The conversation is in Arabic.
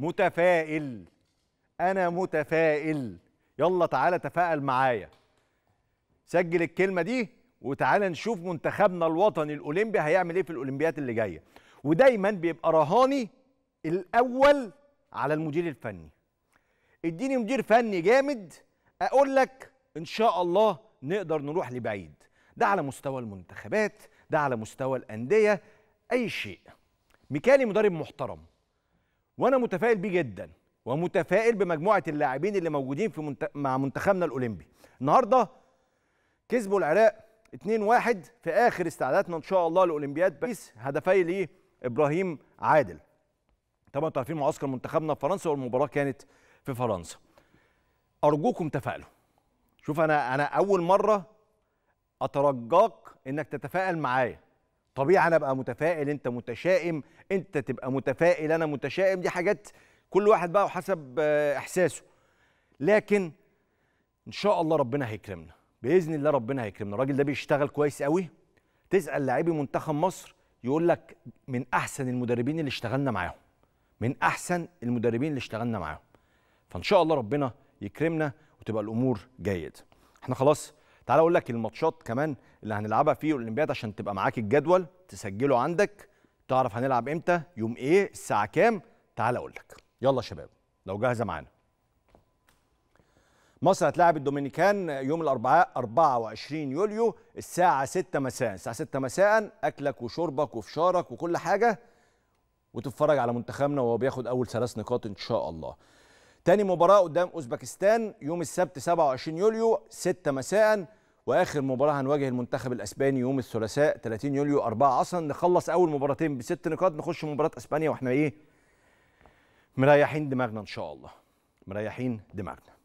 متفائل انا متفائل يلا تعالى تفائل معايا سجل الكلمه دي وتعالى نشوف منتخبنا الوطني الاولمبي هيعمل ايه في الاولمبيات اللي جايه ودايما بيبقى رهاني الاول على المدير الفني اديني مدير فني جامد اقول لك ان شاء الله نقدر نروح لبعيد ده على مستوى المنتخبات ده على مستوى الانديه اي شيء ميكالي مدرب محترم وانا متفائل بيه جدا ومتفائل بمجموعه اللاعبين اللي موجودين في منت... مع منتخبنا الاولمبي النهارده كسبوا العراق 2-1 في اخر استعداداتنا ان شاء الله لاولمبياد باريس هدفي ليه ابراهيم عادل طبعا انتوا عارفين معسكر منتخبنا في فرنسا والمباراه كانت في فرنسا ارجوكم تفائلوا شوف انا انا اول مره اترجاك انك تتفائل معايا طبيعي انا ابقى متفائل انت متشائم انت تبقى متفائل انا متشائم دي حاجات كل واحد بقى وحسب آه، احساسه لكن ان شاء الله ربنا هيكرمنا باذن الله ربنا هيكرمنا الراجل ده بيشتغل كويس قوي تسال لاعبي منتخب مصر يقول لك من احسن المدربين اللي اشتغلنا معاهم من احسن المدربين اللي اشتغلنا معاهم فان شاء الله ربنا يكرمنا وتبقى الامور جيده احنا خلاص تعال اقول لك الماتشات كمان اللي هنلعبها في الاولمبياد عشان تبقى معاك الجدول تسجله عندك تعرف هنلعب امتى يوم ايه الساعه كام تعال اقول لك يلا يا شباب لو جاهزه معانا مصر هتلاعب الدومينيكان يوم الاربعاء 24 يوليو الساعه 6 مساء الساعه 6 مساء اكلك وشربك وفشارك وكل حاجه وتتفرج على منتخبنا وهو بياخد اول ثلاث نقاط ان شاء الله تاني مباراة قدام أوزبكستان يوم السبت 27 يوليو 6 مساء واخر مباراه هنواجه المنتخب الاسباني يوم الثلاثاء 30 يوليو 4 عصرا نخلص اول مباراتين بست نقاط نخش مباراه اسبانيا واحنا ايه مريحين دماغنا ان شاء الله مريحين دماغنا